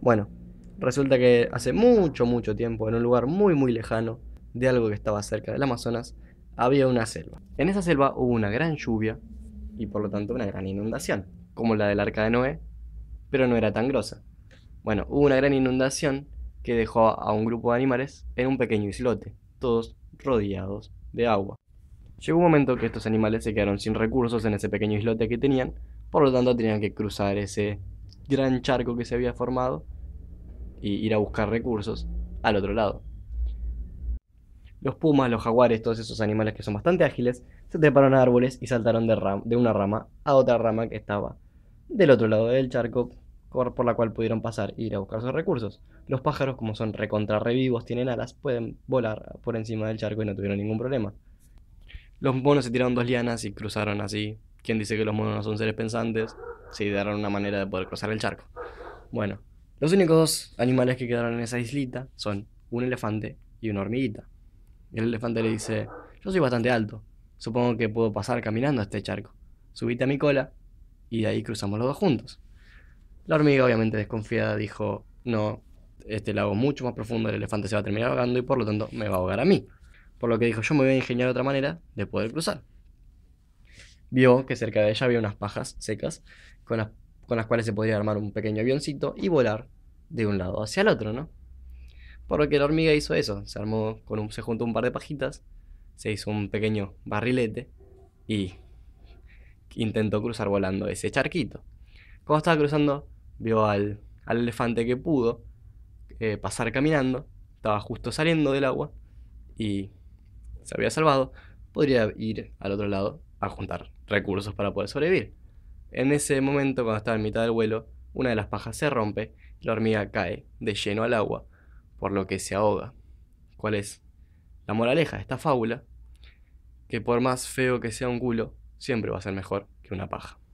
Bueno, resulta que hace mucho, mucho tiempo, en un lugar muy, muy lejano, de algo que estaba cerca del Amazonas, había una selva. En esa selva hubo una gran lluvia y por lo tanto una gran inundación, como la del Arca de Noé, pero no era tan grosa. Bueno, hubo una gran inundación que dejó a un grupo de animales en un pequeño islote, todos rodeados de agua. Llegó un momento que estos animales se quedaron sin recursos en ese pequeño islote que tenían, por lo tanto tenían que cruzar ese gran charco que se había formado y ir a buscar recursos al otro lado. Los pumas, los jaguares, todos esos animales que son bastante ágiles, se treparon a árboles y saltaron de, de una rama a otra rama que estaba del otro lado del charco, por la cual pudieron pasar e ir a buscar sus recursos. Los pájaros, como son recontra revivos, tienen alas, pueden volar por encima del charco y no tuvieron ningún problema. Los monos se tiraron dos lianas y cruzaron así. ¿Quién dice que los monos no son seres pensantes? se idearon una manera de poder cruzar el charco. Bueno, los únicos animales que quedaron en esa islita son un elefante y una hormiguita. el elefante le dice, yo soy bastante alto, supongo que puedo pasar caminando a este charco. Subite a mi cola y de ahí cruzamos los dos juntos. La hormiga, obviamente desconfiada, dijo, no, este lago es mucho más profundo, el elefante se va a terminar ahogando y por lo tanto me va a ahogar a mí. Por lo que dijo, yo me voy a ingeniar otra manera de poder cruzar vio que cerca de ella había unas pajas secas con las, con las cuales se podía armar un pequeño avioncito y volar de un lado hacia el otro, ¿no? Porque la hormiga hizo eso, se armó con un, se juntó un par de pajitas, se hizo un pequeño barrilete y intentó cruzar volando ese charquito. Cuando estaba cruzando, vio al, al elefante que pudo eh, pasar caminando, estaba justo saliendo del agua y se había salvado, podría ir al otro lado a juntar recursos para poder sobrevivir. En ese momento, cuando estaba en mitad del vuelo, una de las pajas se rompe y la hormiga cae de lleno al agua, por lo que se ahoga. ¿Cuál es? La moraleja de esta fábula, que por más feo que sea un culo, siempre va a ser mejor que una paja.